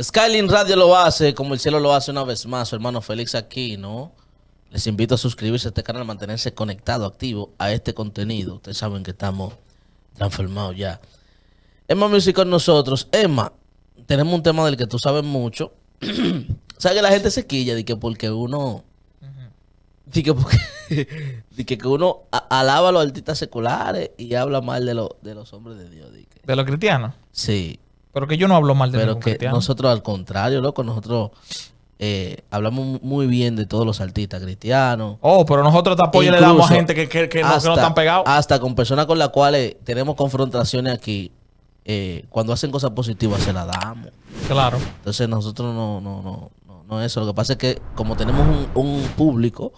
Skyline Radio lo hace como el cielo lo hace una vez más, su hermano Félix aquí, ¿no? Les invito a suscribirse a este canal, mantenerse conectado, activo a este contenido. Ustedes saben que estamos transformados ya. Emma Music con nosotros. Emma, tenemos un tema del que tú sabes mucho. o sea que la gente se quilla de que porque uno. que, que uno alaba a los artistas seculares y habla mal de, los de los hombres de Dios. De, que... ¿De los cristianos. Sí. Pero que yo no hablo mal de Pero que nosotros, al contrario, loco, nosotros eh, hablamos muy bien de todos los artistas cristianos. Oh, pero nosotros tampoco este le damos a gente que, que, que, no, están pegados. Hasta con personas con las cuales tenemos confrontaciones aquí. Eh, cuando hacen cosas positivas se las damos. Claro. Entonces nosotros no, no, no, no, no eso. Lo que pasa es que como tenemos un, un público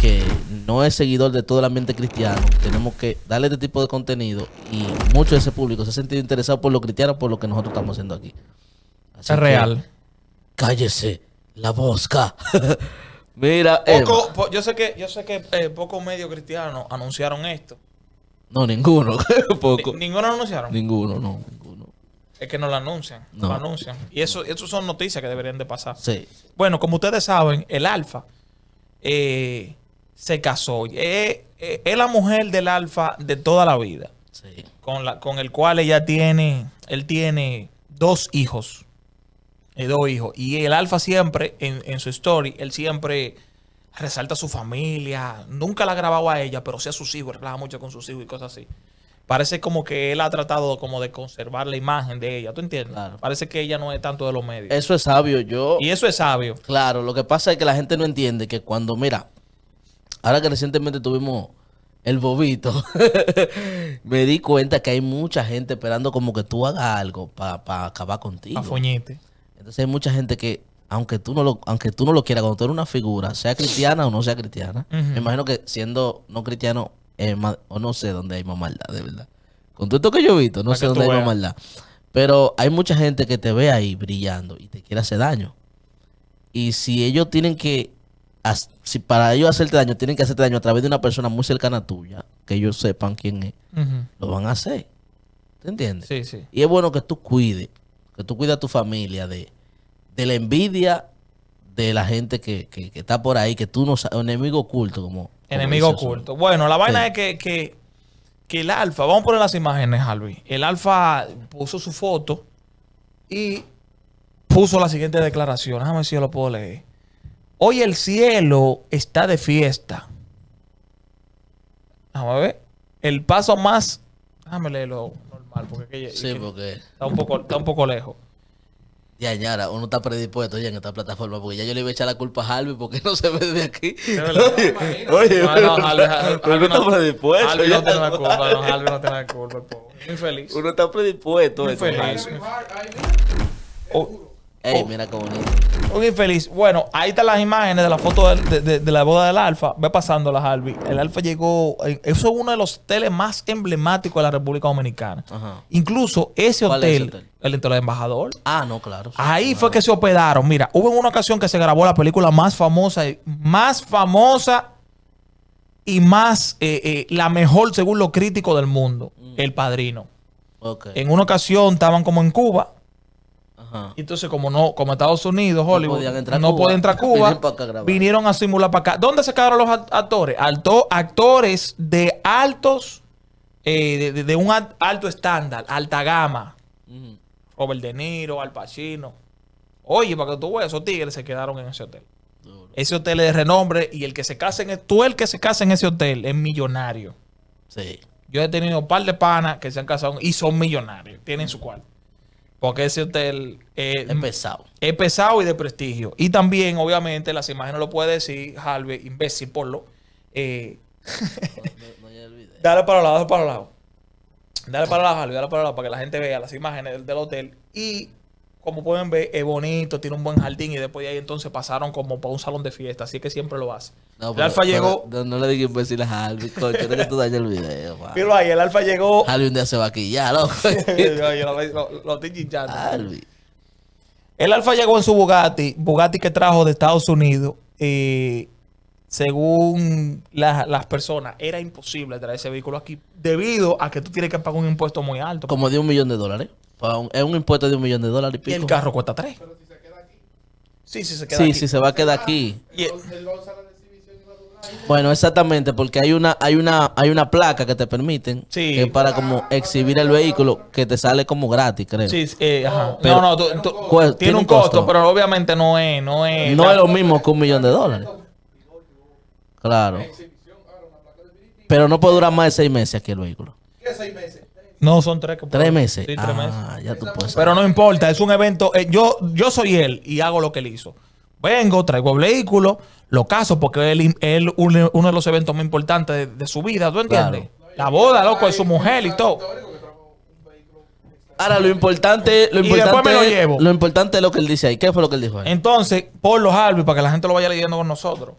que no es seguidor de todo el ambiente cristiano, tenemos que darle este tipo de contenido y mucho de ese público se ha sentido interesado por lo cristiano, por lo que nosotros estamos haciendo aquí. es real. Cállese la bosca! Mira, yo sé que yo sé que eh, pocos medios cristianos anunciaron esto. No, ninguno. poco. ninguno anunciaron. Ninguno, no, ninguno. Es que no lo anuncian, no lo anuncian. Y eso, eso son noticias que deberían de pasar. Sí. Bueno, como ustedes saben, el Alfa eh, se casó. Eh, eh, es la mujer del alfa de toda la vida. Con, la, con el cual ella tiene, él tiene dos hijos. dos hijos. Y el alfa siempre, en, su story, él siempre resalta a su familia. Nunca la ha grabado a ella, pero sí a sus hijos. Él mucho con sus hijos y cosas así parece como que él ha tratado como de conservar la imagen de ella, ¿tú entiendes? Parece que ella no es tanto de los medios. Eso es sabio, yo... Y eso es sabio. Claro, lo que pasa es que la gente no entiende que cuando, mira, ahora que recientemente tuvimos el bobito, me di cuenta que hay mucha gente esperando como que tú hagas algo para acabar contigo. foñete. Entonces hay mucha gente que aunque tú no lo, aunque tú no lo quieras, cuando tú eres una figura, sea cristiana o no sea cristiana, me imagino que siendo no cristiano, o no sé dónde hay más maldad, de verdad. Con todo esto que yo he visto, no sé dónde hay más maldad. Pero hay mucha gente que te ve ahí brillando y te quiere hacer daño. Y si ellos tienen que si para ellos hacerte daño, tienen que hacerte daño a través de una persona muy cercana a tuya, que ellos sepan quién es, lo van a hacer. ¿Te entiendes? Sí, sí. Y es bueno que tú cuides, que tú cuides a tu familia de, de la envidia de la gente que, que, está por ahí, que tú no sabes, enemigo oculto, como. Enemigo oculto. Bueno, la vaina es que, que, el Alfa, vamos a poner las imágenes, Alvi. El Alfa puso su foto y puso la siguiente declaración. Déjame si yo lo puedo leer. Hoy el cielo está de fiesta. Déjame ver. El paso más. Déjame leerlo normal, porque, sí, porque... Está, un poco, está un poco lejos. Ya, ñara, uno está predispuesto ya en esta plataforma, porque ya yo le iba a echar la culpa a Harvey porque no se ve de aquí. Oye, no, uno está predispuesto. Harvey no tiene la culpa, no, Harvey no tiene la culpa, pobre. Muy Uno está predispuesto. Eso. Ey, oh. mira qué bonito. Un infeliz. Bueno, ahí están las imágenes de la foto de, la boda del Alfa. Ve pasando las Albi. El Alfa llegó. Eh, eso es uno de los hoteles más emblemáticos de la República Dominicana. Incluso ese hotel, es hotel, el del embajador. Ah, no, claro. ahí fue que se hospedaron. Mira, hubo en una ocasión que se grabó la película más famosa, más famosa y más eh, eh, la mejor según los críticos del mundo, mm. El Padrino. Okay. En una ocasión estaban como en Cuba entonces, como no, como Estados Unidos, Hollywood, no, entrar entrar a Cuba, vinieron, a simular para acá. ¿Dónde se quedaron los actores? actores de altos, eh, de, un alto estándar, alta gama. o Robert De Niro, Al Pacino. Oye, para que tú veas, esos tigres se quedaron en ese hotel. Ese hotel es de renombre y el que se casa en e-, tú el que se casa en ese hotel es millonario. Sí. Yo he tenido un par de panas que se han casado y son millonarios, tienen su cuarto. Porque ese hotel eh, es pesado. Es pesado y de prestigio. Y también, obviamente, las imágenes lo puede decir Harvey, imbécil, por lo. No, eh, dale para el lado, dale para el lado. Dale para el lado, Harvey, dale para el lado, para que la gente vea las imágenes del hotel. Y como pueden ver, es bonito, tiene un buen jardín y después de ahí entonces pasaron como para un salón de fiesta, así que siempre lo hace. el Alfa llegó. No, le digas imbéciles a Alvin, coño, que tú dañes el video. Pero ahí, el Alfa llegó. un día se va aquí, ya, loco. lo, lo, estoy El Alfa llegó en su Bugatti, Bugatti que trajo de Estados Unidos. y según las personas, era imposible traer ese vehículo aquí debido a que tú tienes que pagar un impuesto muy alto. Como de un millón de dólares es un impuesto de un millón de dólares y el carro cuesta tres. si se Sí, sí, se va a quedar aquí. bueno, exactamente, porque hay una, hay una, hay una placa que te permiten para como exhibir el vehículo que te sale como gratis, creo. Eh, no, no, tiene, un costo, pero obviamente no es, no es. No es lo mismo que un millón de dólares. Claro. Pero no puede durar más de seis meses aquí el vehículo. ¿Qué meses? No, son tres. ¿Tres meses? Sí, tres ah, meses. Pero no importa, es un evento. Eh, yo, yo soy él y hago lo que él hizo. Vengo, traigo el vehículo, lo caso porque él es uno de los eventos más importantes de, su vida, ¿tú entiendes? La boda, loco, de su mujer y todo. Ahora, lo importante, lo importante, lo, importante es lo que él dice ahí. ¿Qué fue lo que él dijo ahí? Entonces, por los árboles, para que la gente lo vaya leyendo con nosotros.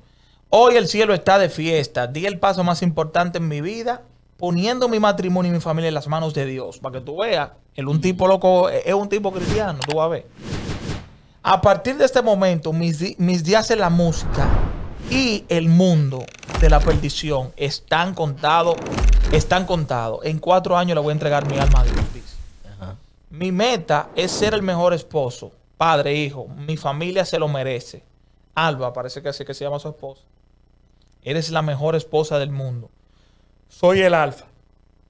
Hoy el cielo está de fiesta. Di el paso más importante en mi vida poniendo mi matrimonio y mi familia en las manos de Dios. Para que tú veas, él un tipo loco, es un tipo cristiano, tú vas a ver. A partir de este momento, mis, días en la música y el mundo de la perdición están contados, están contados. En cuatro años le voy a entregar mi alma a Dios. Mi meta es ser el mejor esposo, padre, hijo. Mi familia se lo merece. Alba, parece que, así que se llama su esposa. Eres la mejor esposa del mundo soy el alfa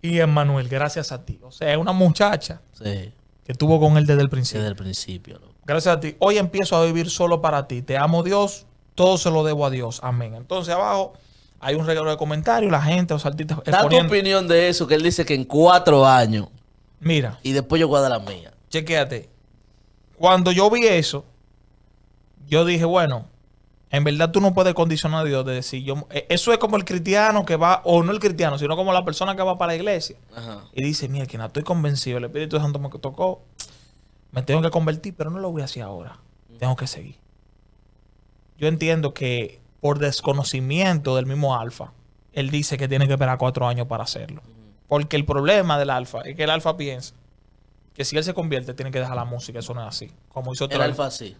y Emmanuel, gracias a ti. O sea, es una muchacha que estuvo con él desde el principio. Desde el principio. Gracias a ti. Hoy empiezo a vivir solo para ti. Te amo Dios, todo se lo debo a Dios. Amén. Entonces abajo hay un regalo de comentarios, la gente, los artistas. Da tu opinión de eso, que él dice que en cuatro años. Mira. Y después yo guardo la mía. Chequéate. Cuando yo vi eso, yo dije, bueno, en verdad tú no puedes condicionar a Dios de decir, yo, eh, eso es como el cristiano que va, o no el cristiano, sino como la persona que va para la iglesia y dice, mira, que no estoy convencido, el Espíritu Santo me tocó, me tengo que convertir, pero no lo voy a hacer ahora, tengo que seguir. Yo entiendo que por desconocimiento del mismo alfa, él dice que tiene que esperar cuatro años para hacerlo. Porque el problema del alfa es que el alfa piensa que si él se convierte, tiene que dejar la música. Eso no es así. Como hizo El Alfa sí.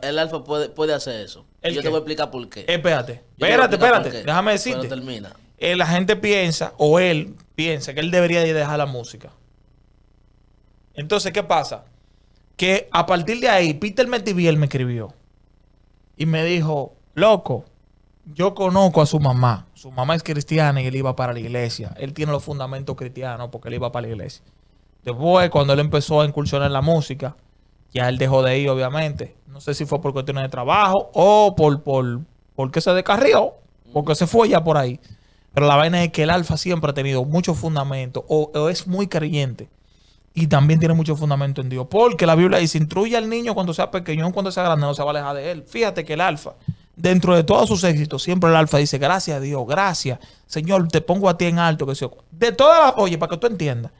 el, alfa, puede, puede, hacer eso. yo te voy a explicar por qué. Eh, espérate, espérate, espérate. Déjame decirte. termina. Eh, la gente piensa, o él piensa, que él debería dejar la música. Entonces, ¿qué pasa? Que a partir de ahí, Peter Metivier me escribió. Y me dijo, loco, yo conozco a su mamá. Su mamá es cristiana y él iba para la iglesia. Él tiene los fundamentos cristianos porque él iba para la iglesia. Después, cuando él empezó a incursionar en la música, ya él dejó de ir, obviamente. No sé si fue por cuestiones de trabajo o por, por porque se descarrió, porque se fue ya por ahí. Pero la vaina es que el alfa siempre ha tenido mucho fundamento o, es muy creyente y también tiene mucho fundamento en Dios. Porque la Biblia dice, instruye al niño cuando sea pequeño, cuando sea grande, no se va a alejar de él. Fíjate que el alfa, dentro de todos sus éxitos, siempre el alfa dice, gracias a Dios, gracias, Señor, te pongo a ti en alto, que se... De todas las, oye, para que tú entiendas,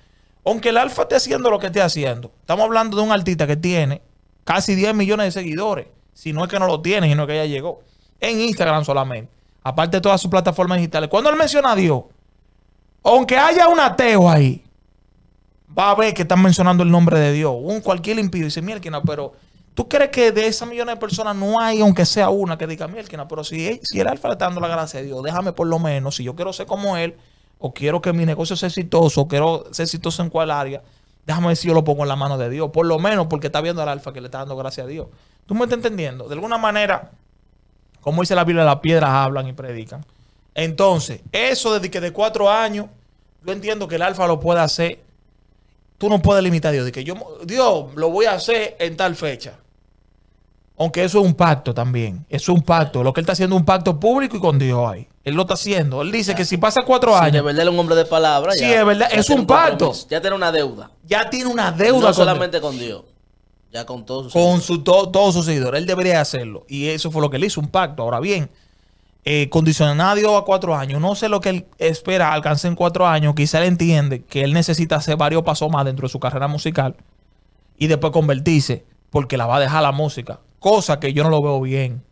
aunque el Alfa esté haciendo lo que esté haciendo, estamos hablando de un artista que tiene casi 10 millones de seguidores. Si no es que no lo tiene, sino que ya llegó. En Instagram solamente. Aparte de todas sus plataformas digitales. Cuando él menciona a Dios, aunque haya un ateo ahí, va a ver que están mencionando el nombre de Dios. Un cualquier impío dice, mierda, pero ¿tú crees que de esas millones de personas no hay, aunque sea una, que diga, mierda, pero si, si el alfa le está dando la gracia de Dios, déjame por lo menos, si yo quiero ser como él, o quiero que mi negocio sea exitoso, o quiero ser exitoso en cual área, déjame decir si yo lo pongo en la mano de Dios. Por lo menos porque está viendo al alfa que le está dando gracias a Dios. ¿Tú me estás entendiendo? De alguna manera, como dice la Biblia, las piedras hablan y predican. Entonces, eso desde que de cuatro años, yo entiendo que el alfa lo puede hacer. Tú no puedes limitar a Dios. De que yo, Dios, lo voy a hacer en tal fecha. Aunque eso es un pacto también. es un pacto. Lo que él está haciendo es un pacto público y con Dios ahí. Él lo está haciendo. Él dice que si pasa cuatro años. Si de verdad es un hombre de palabra. Sí, si de verdad. es un pacto. Ya tiene una deuda. Ya tiene una deuda. No solamente con Dios. Ya con todos sus Con su, todos sus seguidores. Él debería hacerlo. Y eso fue lo que él hizo, un pacto. Ahora bien, eh, condicionar a Dios a cuatro años. No sé lo que él espera alcance en cuatro años. Quizá él entiende que él necesita hacer varios pasos más dentro de su carrera musical. Y después convertirse. Porque la va a dejar la música cosa que yo no lo veo bien.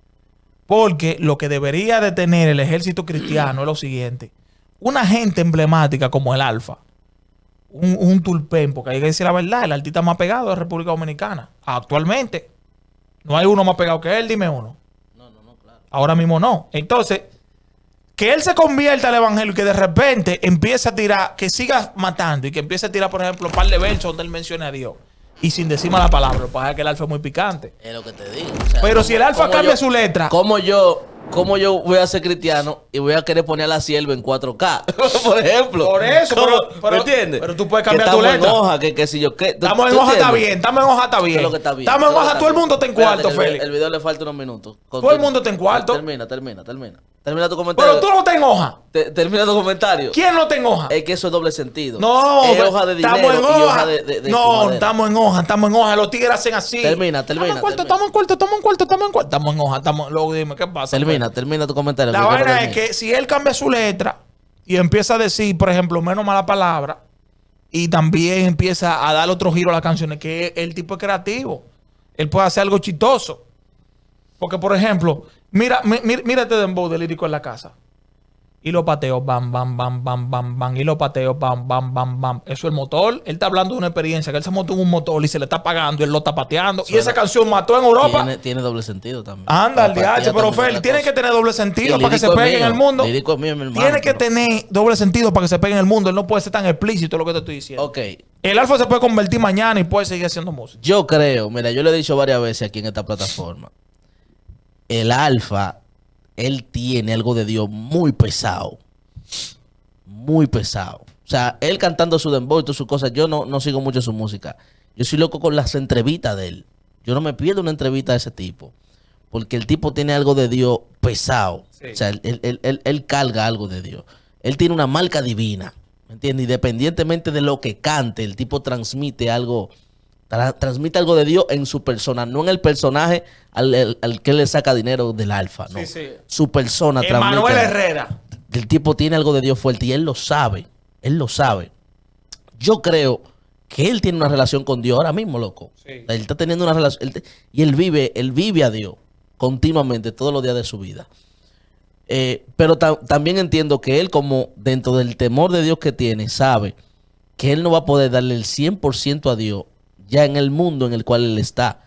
Porque lo que debería de tener el ejército cristiano es lo siguiente. Una gente emblemática como el Alfa, un, un tulpén, porque hay que decir la verdad, el artista más pegado la República Dominicana, actualmente. No hay uno más pegado que él, dime uno. No, no, no, claro. Ahora mismo no. Entonces, que él se convierta al evangelio y que de repente empiece a tirar, que siga matando y que empiece a tirar, por ejemplo, un par de versos donde él menciona a Dios y sin decir la palabra. Para que que el alfa es muy picante. Es lo que te digo. Pero si el alfa cambia su letra. Como yo, Como yo voy a ser cristiano y voy a querer poner a la sierva en 4K? por ejemplo. Por eso, pero, ¿me entiendes? Pero tú puedes cambiar tu letra. Estamos en hoja, que, que si yo... Que, estamos en hoja, está bien. Estamos en hoja, está bien. Estamos en hoja, Todo el mundo está en cuarto, Félix. El, video le falta unos minutos. Todo el mundo está en cuarto. Termina, termina, termina. Termina tu comentario. Pero tú no te enojas. termina tu comentario. ¿Quién no te enoja? Es que eso es doble sentido. No, hoja de estamos en hoja. de, no, estamos en hoja, estamos en hoja. Los tigres hacen así. Termina, termina. Estamos en cuarto, estamos en cuarto, estamos en cuarto, estamos en cuarto. Estamos en hoja, estamos. Luego dime, ¿qué pasa? Termina, termina tu comentario. La vaina es que si él cambia su letra y empieza a decir, por ejemplo, menos mala palabra, y también empieza a dar otro giro a las canciones, que el tipo es creativo. Él puede hacer algo chistoso. Porque, por ejemplo, Mira, mira, mírate Dembow de lírico en la casa. Y lo pateo, bam, bam, bam, bam, bam, bam. Y lo pateo, bam, bam, bam, bam. Eso es el motor. Él está hablando de una experiencia que él se montó en un motor y se le está pagando y él lo está pateando. Y esa canción mató en Europa. Tiene, doble sentido también. Anda, el DH, pero Fel, tiene que tener doble sentido para que se pegue en el mundo. tiene que tener doble sentido para que se pegue en el mundo. Él no puede ser tan explícito lo que te estoy diciendo. Ok. El alfa se puede convertir mañana y puede seguir haciendo música. Yo creo, mira, yo le he dicho varias veces aquí en esta plataforma el alfa, él tiene algo de Dios muy pesado. Muy pesado. O sea, él cantando su dembow y todas sus cosas, yo no, no sigo mucho su música. Yo soy loco con las entrevistas de él. Yo no me pierdo una entrevista de ese tipo. Porque el tipo tiene algo de Dios pesado. O sea, él, él, él, él, carga algo de Dios. Él tiene una marca divina. ¿Me entiendes? Independientemente de lo que cante, el tipo transmite algo transmite algo de Dios en su persona, no en el personaje al, al, que le saca dinero del alfa. No. Su persona Emmanuel Manuel Herrera. el tipo tiene algo de Dios fuerte y él lo sabe. Él lo sabe. Yo creo que él tiene una relación con Dios ahora mismo, loco. Él está teniendo una relación. y él vive, él vive a Dios continuamente todos los días de su vida. Eh, pero también entiendo que él, como dentro del temor de Dios que tiene, sabe que él no va a poder darle el 100% a Dios ya en el mundo en el cual él está.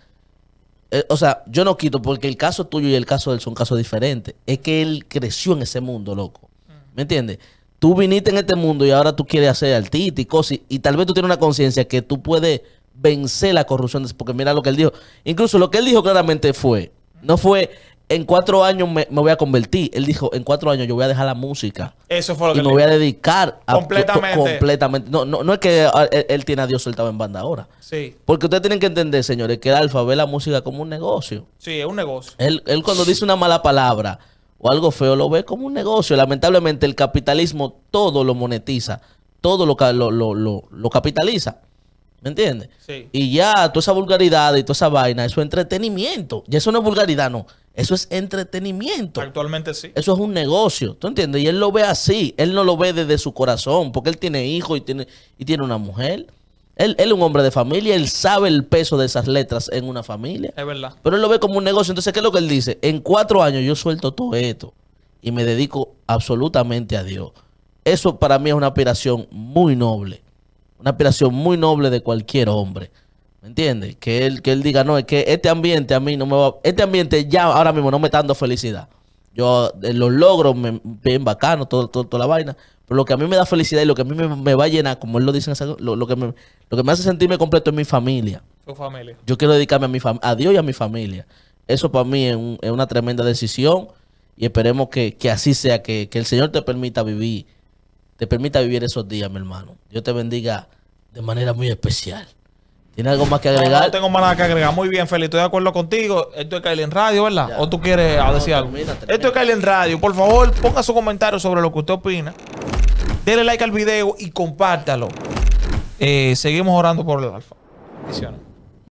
Eh, o sea, yo no quito porque el caso tuyo y el caso de él son casos diferentes. Es que él creció en ese mundo, loco. Mm. ¿Me entiendes? Tú viniste en este mundo y ahora tú quieres hacer artista y Y, y tal vez tú tienes una conciencia que tú puedes vencer la corrupción. Porque mira lo que él dijo. Incluso lo que él dijo claramente fue, no fue en cuatro años me, voy a convertir. Él dijo, en cuatro años yo voy a dejar la música. Eso fue lo y que Y me voy a dedicar a, completamente. completamente. No, no, no, es que ah, él, tiene a Dios soltado en banda ahora. Sí. Porque ustedes tienen que entender, señores, que el Alfa ve la música como un negocio. Sí, es un negocio. Él, cuando dice una mala palabra o algo feo, lo ve como un negocio. Lamentablemente el capitalismo todo lo monetiza. Todo lo, lo, lo, capitaliza. ¿Me entiendes? Y ya toda esa vulgaridad y toda esa vaina, eso es entretenimiento. Y eso no es vulgaridad, no. Eso es entretenimiento. Actualmente sí. Eso es un negocio, ¿tú entiendes? Y él lo ve así, él no lo ve desde su corazón, porque él tiene hijos y tiene, y tiene una mujer. Él, él, es un hombre de familia, él sabe el peso de esas letras en una familia. Es verdad. Pero él lo ve como un negocio. Entonces, ¿qué es lo que él dice? En cuatro años yo suelto todo esto y me dedico absolutamente a Dios. Eso para mí es una aspiración muy noble. Una aspiración muy noble de cualquier hombre. ¿Me entiendes? Que él, que él diga, no, es que este ambiente a mí no me va... Este ambiente ya ahora mismo no me está dando felicidad. Yo eh, los logros me, bien bacano, todo, toda la vaina. Pero lo que a mí me da felicidad y lo que a mí me, va a llenar, como él lo dice, lo, lo, que me, lo que me hace sentirme completo es mi familia. Tu familia. Yo quiero dedicarme a, mi a Dios y a mi familia. Eso para mí es, una tremenda decisión y esperemos que, así sea, que, que el Señor te permita vivir, te permita vivir esos días, mi hermano. Dios te bendiga de manera muy especial. ¿Tiene algo más que agregar? No, tengo más nada que agregar. Muy bien, Feli, estoy de acuerdo contigo. Esto es en Radio, ¿verdad? ¿O tú quieres decir algo? Esto es en Radio. Por favor, ponga su comentario sobre lo que usted opina. Dele like al video y compártalo. Eh, seguimos orando por el alfa. Bendiciones.